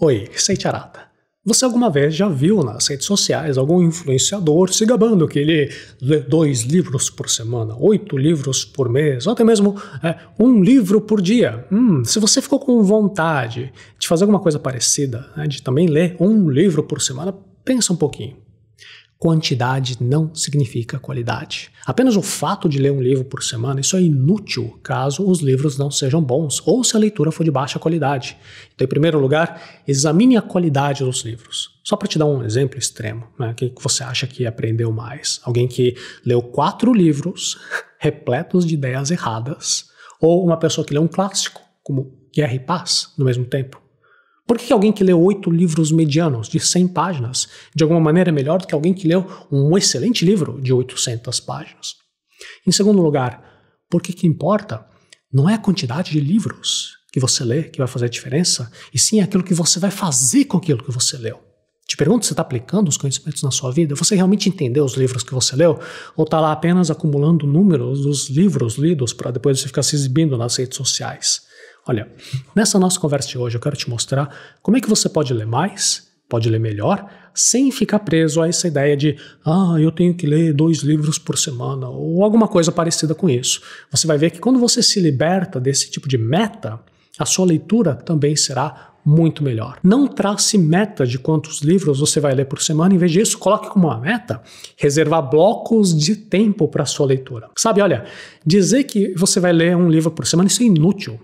Oi, Seicharata. Você alguma vez já viu nas redes sociais algum influenciador se gabando que ele lê dois livros por semana, oito livros por mês, ou até mesmo é, um livro por dia? Hum, se você ficou com vontade de fazer alguma coisa parecida, né, de também ler um livro por semana, pensa um pouquinho. Quantidade não significa qualidade. Apenas o fato de ler um livro por semana, isso é inútil caso os livros não sejam bons ou se a leitura for de baixa qualidade. Então, em primeiro lugar, examine a qualidade dos livros. Só para te dar um exemplo extremo, né? que você acha que aprendeu mais? Alguém que leu quatro livros repletos de ideias erradas ou uma pessoa que leu um clássico, como Guerra e Paz, no mesmo tempo? Por que alguém que leu oito livros medianos de 100 páginas, de alguma maneira, é melhor do que alguém que leu um excelente livro de 800 páginas? Em segundo lugar, por que que importa? Não é a quantidade de livros que você lê que vai fazer a diferença, e sim aquilo que você vai fazer com aquilo que você leu. Te pergunto se você está aplicando os conhecimentos na sua vida. Você realmente entendeu os livros que você leu? Ou está lá apenas acumulando números dos livros lidos para depois você ficar se exibindo nas redes sociais? Olha, nessa nossa conversa de hoje eu quero te mostrar como é que você pode ler mais, pode ler melhor, sem ficar preso a essa ideia de ah, eu tenho que ler dois livros por semana ou alguma coisa parecida com isso. Você vai ver que quando você se liberta desse tipo de meta, a sua leitura também será muito melhor. Não trace meta de quantos livros você vai ler por semana, em vez disso, coloque como uma meta reservar blocos de tempo para sua leitura. Sabe, olha, dizer que você vai ler um livro por semana, isso é inútil.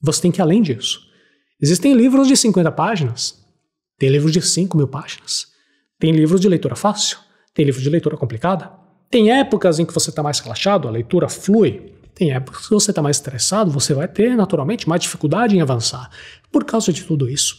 Você tem que ir além disso. Existem livros de 50 páginas, tem livros de 5 mil páginas, tem livros de leitura fácil, tem livros de leitura complicada. Tem épocas em que você está mais relaxado, a leitura flui. Tem épocas que você está mais estressado, você vai ter naturalmente mais dificuldade em avançar. Por causa de tudo isso,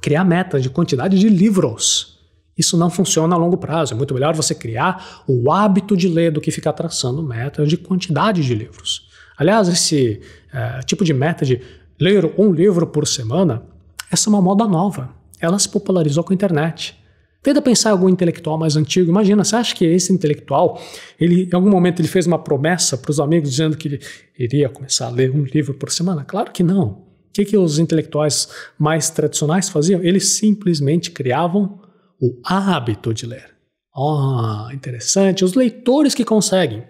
criar metas de quantidade de livros. Isso não funciona a longo prazo. É muito melhor você criar o hábito de ler do que ficar traçando metas de quantidade de livros. Aliás, esse é, tipo de meta de ler um livro por semana, essa é uma moda nova. Ela se popularizou com a internet. Tenta pensar em algum intelectual mais antigo. Imagina, você acha que esse intelectual, ele, em algum momento, ele fez uma promessa para os amigos dizendo que ele iria começar a ler um livro por semana? Claro que não. O que, que os intelectuais mais tradicionais faziam? Eles simplesmente criavam o hábito de ler. Ah, oh, interessante. Os leitores que conseguem.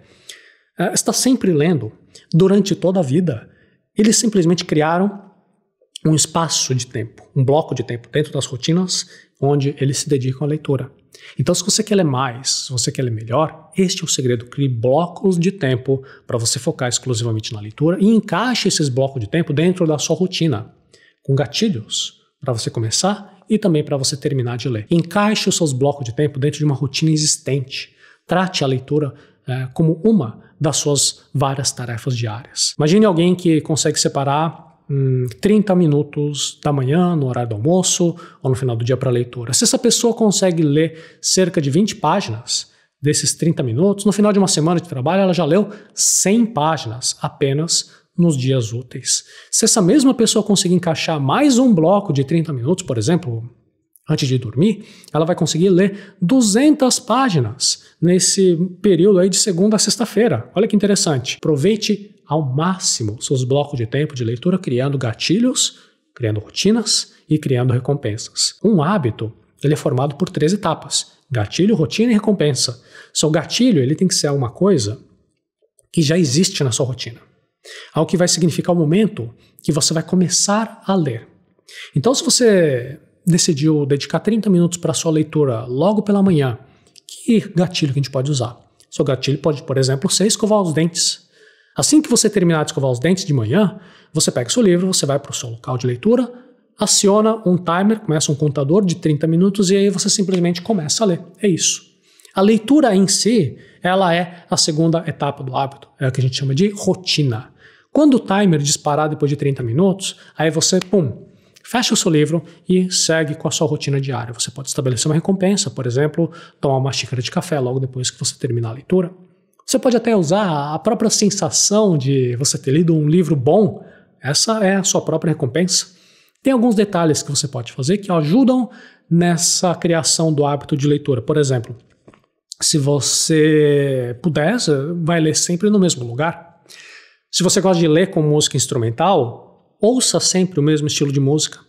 É, está sempre lendo durante toda a vida, eles simplesmente criaram um espaço de tempo, um bloco de tempo dentro das rotinas onde eles se dedicam à leitura. Então, se você quer ler mais, se você quer ler melhor, este é o segredo. Crie blocos de tempo para você focar exclusivamente na leitura e encaixe esses blocos de tempo dentro da sua rotina, com gatilhos para você começar e também para você terminar de ler. Encaixe os seus blocos de tempo dentro de uma rotina existente. Trate a leitura é, como uma das suas várias tarefas diárias. Imagine alguém que consegue separar hum, 30 minutos da manhã, no horário do almoço ou no final do dia para leitura. Se essa pessoa consegue ler cerca de 20 páginas desses 30 minutos, no final de uma semana de trabalho ela já leu 100 páginas apenas nos dias úteis. Se essa mesma pessoa conseguir encaixar mais um bloco de 30 minutos, por exemplo, antes de dormir, ela vai conseguir ler 200 páginas nesse período aí de segunda a sexta-feira. Olha que interessante. Aproveite ao máximo seus blocos de tempo de leitura criando gatilhos, criando rotinas e criando recompensas. Um hábito, ele é formado por três etapas: gatilho, rotina e recompensa. Seu gatilho, ele tem que ser alguma coisa que já existe na sua rotina. Algo que vai significar o momento que você vai começar a ler. Então, se você decidiu dedicar 30 minutos para sua leitura logo pela manhã, que gatilho que a gente pode usar? Seu gatilho pode, por exemplo, ser escovar os dentes. Assim que você terminar de escovar os dentes de manhã, você pega seu livro, você vai para o seu local de leitura, aciona um timer, começa um contador de 30 minutos e aí você simplesmente começa a ler. É isso. A leitura em si, ela é a segunda etapa do hábito, é o que a gente chama de rotina. Quando o timer disparar depois de 30 minutos, aí você, pum, fecha o seu livro e segue com a sua rotina diária. Você pode estabelecer uma recompensa, por exemplo, tomar uma xícara de café logo depois que você terminar a leitura. Você pode até usar a própria sensação de você ter lido um livro bom, essa é a sua própria recompensa. Tem alguns detalhes que você pode fazer que ajudam nessa criação do hábito de leitura. Por exemplo, se você pudesse, vai ler sempre no mesmo lugar. Se você gosta de ler com música instrumental, ouça sempre o mesmo estilo de música.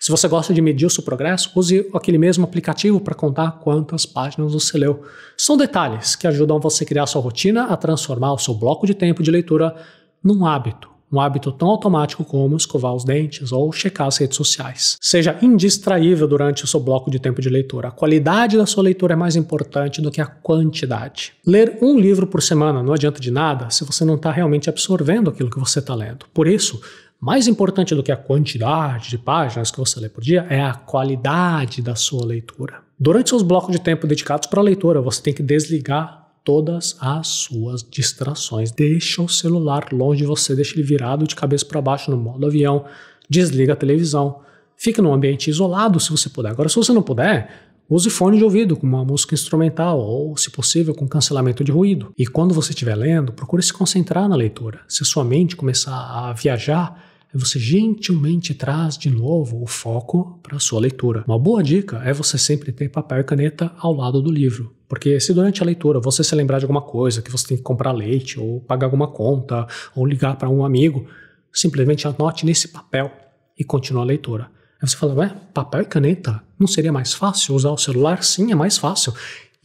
Se você gosta de medir o seu progresso, use aquele mesmo aplicativo para contar quantas páginas você leu. São detalhes que ajudam você a criar sua rotina a transformar o seu bloco de tempo de leitura num hábito um hábito tão automático como escovar os dentes ou checar as redes sociais. Seja indistraível durante o seu bloco de tempo de leitura. A qualidade da sua leitura é mais importante do que a quantidade. Ler um livro por semana não adianta de nada se você não está realmente absorvendo aquilo que você está lendo. Por isso, mais importante do que a quantidade de páginas que você lê por dia é a qualidade da sua leitura. Durante seus blocos de tempo dedicados para a leitura, você tem que desligar todas as suas distrações. Deixa o celular longe de você, deixa ele virado de cabeça para baixo no modo avião, desliga a televisão. Fique num ambiente isolado se você puder. Agora, se você não puder, use fone de ouvido com uma música instrumental ou, se possível, com cancelamento de ruído. E quando você estiver lendo, procure se concentrar na leitura. Se sua mente começar a viajar, você gentilmente traz de novo o foco para a sua leitura. Uma boa dica é você sempre ter papel e caneta ao lado do livro. Porque se durante a leitura você se lembrar de alguma coisa, que você tem que comprar leite, ou pagar alguma conta, ou ligar para um amigo, simplesmente anote nesse papel e continue a leitura. Aí você fala, ué, papel e caneta? Não seria mais fácil usar o celular? Sim, é mais fácil.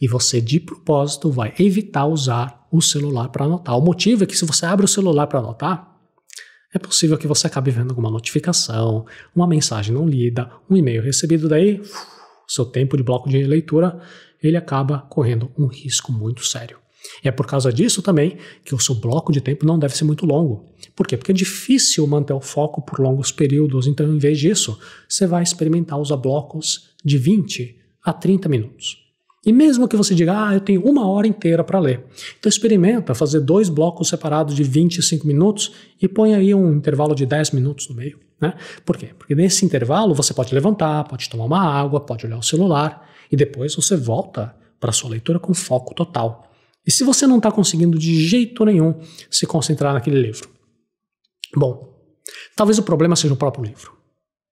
E você, de propósito, vai evitar usar o celular para anotar. O motivo é que se você abre o celular para anotar, é possível que você acabe vendo alguma notificação, uma mensagem não lida, um e-mail recebido, daí seu tempo de bloco de leitura ele acaba correndo um risco muito sério. E é por causa disso também que o seu bloco de tempo não deve ser muito longo. Por quê? Porque é difícil manter o foco por longos períodos, então em vez disso, você vai experimentar usar blocos de 20 a 30 minutos. E mesmo que você diga, ah, eu tenho uma hora inteira para ler. Então experimenta fazer dois blocos separados de 25 minutos e põe aí um intervalo de 10 minutos no meio. Né? Por quê? Porque nesse intervalo você pode levantar, pode tomar uma água, pode olhar o celular e depois você volta para sua leitura com foco total. E se você não está conseguindo de jeito nenhum se concentrar naquele livro? Bom, talvez o problema seja o próprio livro.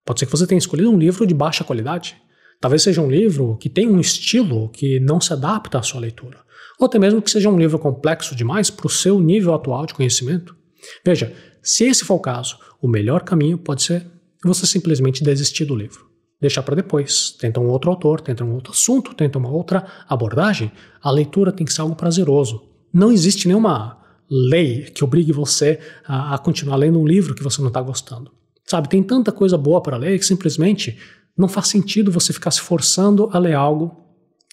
Pode ser que você tenha escolhido um livro de baixa qualidade Talvez seja um livro que tem um estilo que não se adapta à sua leitura. Ou até mesmo que seja um livro complexo demais para o seu nível atual de conhecimento. Veja, se esse for o caso, o melhor caminho pode ser você simplesmente desistir do livro. Deixar para depois. Tenta um outro autor, tenta um outro assunto, tenta uma outra abordagem. A leitura tem que ser algo prazeroso. Não existe nenhuma lei que obrigue você a, a continuar lendo um livro que você não está gostando. Sabe, tem tanta coisa boa para ler que simplesmente não faz sentido você ficar se forçando a ler algo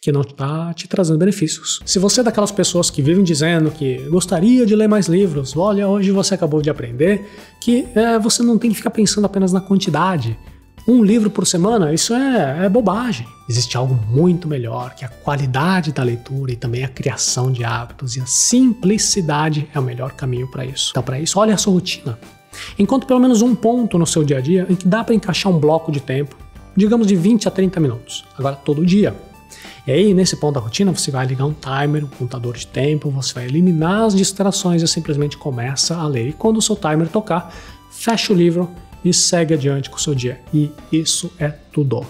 que não está te trazendo benefícios. Se você é daquelas pessoas que vivem dizendo que gostaria de ler mais livros, olha, hoje você acabou de aprender que é, você não tem que ficar pensando apenas na quantidade. Um livro por semana, isso é, é bobagem. Existe algo muito melhor, que é a qualidade da leitura e também a criação de hábitos, e a simplicidade é o melhor caminho para isso. Então, para isso, olha a sua rotina. Encontre pelo menos um ponto no seu dia a dia em que dá para encaixar um bloco de tempo digamos de 20 a 30 minutos, agora todo dia. E aí, nesse ponto da rotina, você vai ligar um timer, um contador de tempo, você vai eliminar as distrações e simplesmente começa a ler. E quando o seu timer tocar, fecha o livro e segue adiante com o seu dia. E isso é tudo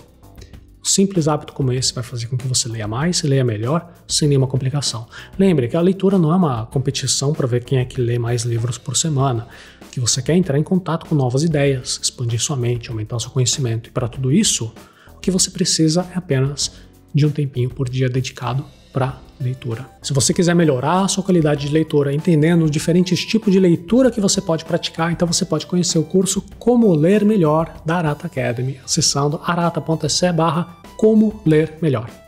simples hábito como esse vai fazer com que você leia mais e leia melhor, sem nenhuma complicação. Lembre que a leitura não é uma competição para ver quem é que lê mais livros por semana, que você quer entrar em contato com novas ideias, expandir sua mente, aumentar seu conhecimento, e para tudo isso, o que você precisa é apenas de um tempinho por dia dedicado para leitura. Se você quiser melhorar a sua qualidade de leitura, entendendo os diferentes tipos de leitura que você pode praticar, então você pode conhecer o curso Como Ler Melhor da Arata Academy, acessando arata.se barra como ler melhor.